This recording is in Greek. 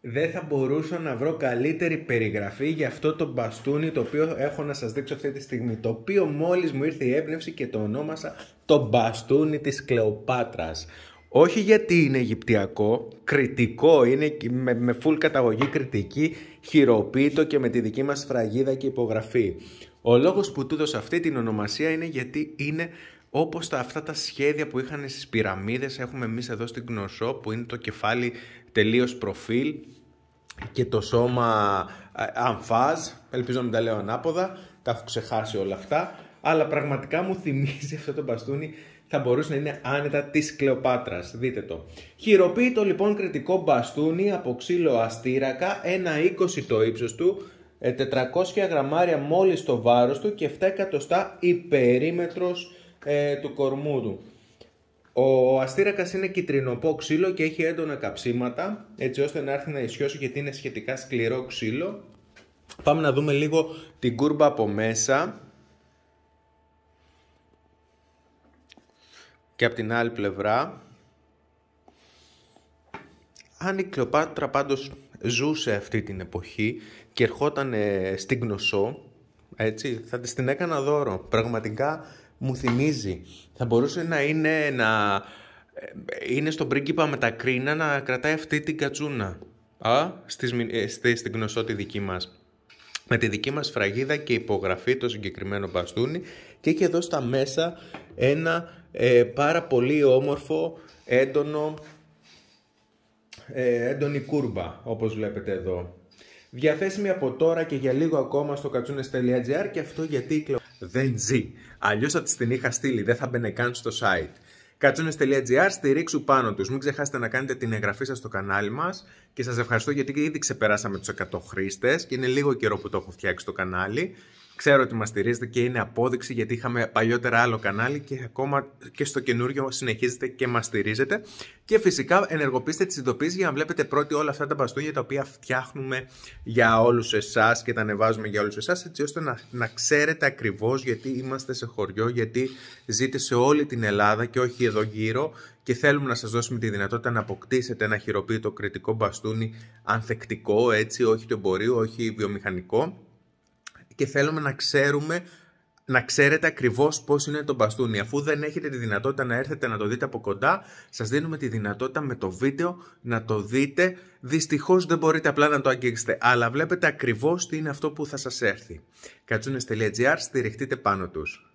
δεν θα μπορούσα να βρω καλύτερη περιγραφή για αυτό το μπαστούνι το οποίο έχω να σας δείξω αυτή τη στιγμή το οποίο μόλις μου ήρθε η έμπνευση και το ονόμασα το μπαστούνι της Κλεοπάτρας όχι γιατί είναι Αιγυπτιακό, κριτικό, είναι με, με full καταγωγή κριτική, χειροποίητο και με τη δική μας φραγίδα και υπογραφή. Ο λόγος που του αυτή την ονομασία είναι γιατί είναι όπως τα, αυτά τα σχέδια που είχαν στις πυραμίδες έχουμε εμείς εδώ στην γνωσό που είναι το κεφάλι τελείως προφίλ και το σώμα ε, αμφάζ, ελπίζω να μην τα λέω ανάποδα, τα έχω ξεχάσει όλα αυτά, αλλά πραγματικά μου θυμίζει αυτό το μπαστούνι θα μπορούσε να είναι άνετα της Κλεοπάτρας. Δείτε το. Χειροποίητο λοιπόν κριτικό μπαστούνι από ξύλο αστήρακα, 1,20 το ύψος του, 400 ε, γραμμάρια μόλις το βάρος του και 7 εκατοστά η ε, του κορμού του. Ο αστήρακας είναι κυτρινοπό ξύλο και έχει έντονα καψίματα έτσι ώστε να έρθει να ισιώσει γιατί είναι σχετικά σκληρό ξύλο. Πάμε να δούμε λίγο την κούρμπα από μέσα. Και από την άλλη πλευρά. Αν η Κλεοπάτρα πάντως ζούσε αυτή την εποχή και ερχόταν στην Γνωσό, έτσι, θα της την έκανα δώρο. Πραγματικά μου θυμίζει. Θα μπορούσε να είναι, να... Ε, είναι στον πρίγκιπα με τα κρίνα να κρατάει αυτή την κατσούνα. Α, στις, ε, στην τη δική μας. Με τη δική μας φραγίδα και υπογραφή το συγκεκριμένο μπαστούνι και έχει εδώ στα μέσα ένα ε, πάρα πολύ όμορφο έντονο έντονη κούρμπα όπως βλέπετε εδώ. Διαθέσιμη από τώρα και για λίγο ακόμα στο κατσούνες.gr και αυτό γιατί δεν ζει. Αλλιώς θα τη την είχα στείλει, δεν θα μπαινε καν στο site. Κατσούνε.gr, στηρίξου πάνω τους. Μην ξεχάσετε να κάνετε την εγγραφή σας στο κανάλι μας και σας ευχαριστώ γιατί ήδη ξεπεράσαμε τους 100 χρήστες και είναι λίγο καιρό που το έχω φτιάξει το κανάλι. Ξέρω ότι μας στηρίζετε και είναι απόδειξη γιατί είχαμε παλιότερα άλλο κανάλι και ακόμα και στο καινούριο συνεχίζετε και μας στηρίζετε. Και φυσικά ενεργοποιήστε τις ειδοποιήσεις για να βλέπετε πρώτοι όλα αυτά τα μπαστούνια τα οποία φτιάχνουμε για όλους εσάς και τα ανεβάζουμε για όλους εσάς, έτσι ώστε να, ξέρετε ακριβώς γιατί είμαστε σε χωριό, γιατί ζείτε σε όλη την Ελλάδα και όχι εδώ γύρω και θέλουμε να σας δώσουμε τη δυνατότητα να αποκτήσετε ένα χειροποίητο κριτικό μπαστούνι ανθεκτικό, έτσι, όχι το εμπορίο, όχι βιομηχανικό και θέλουμε να ξέρουμε να ξέρετε ακριβώς πώς είναι το μπαστούνι. Αφού δεν έχετε τη δυνατότητα να έρθετε να το δείτε από κοντά, σας δίνουμε τη δυνατότητα με το βίντεο να το δείτε. Δυστυχώς δεν μπορείτε απλά να το αγγίξετε, αλλά βλέπετε ακριβώς τι είναι αυτό που θα σας έρθει. Κατσούνε.gr, στηριχτείτε πάνω τους.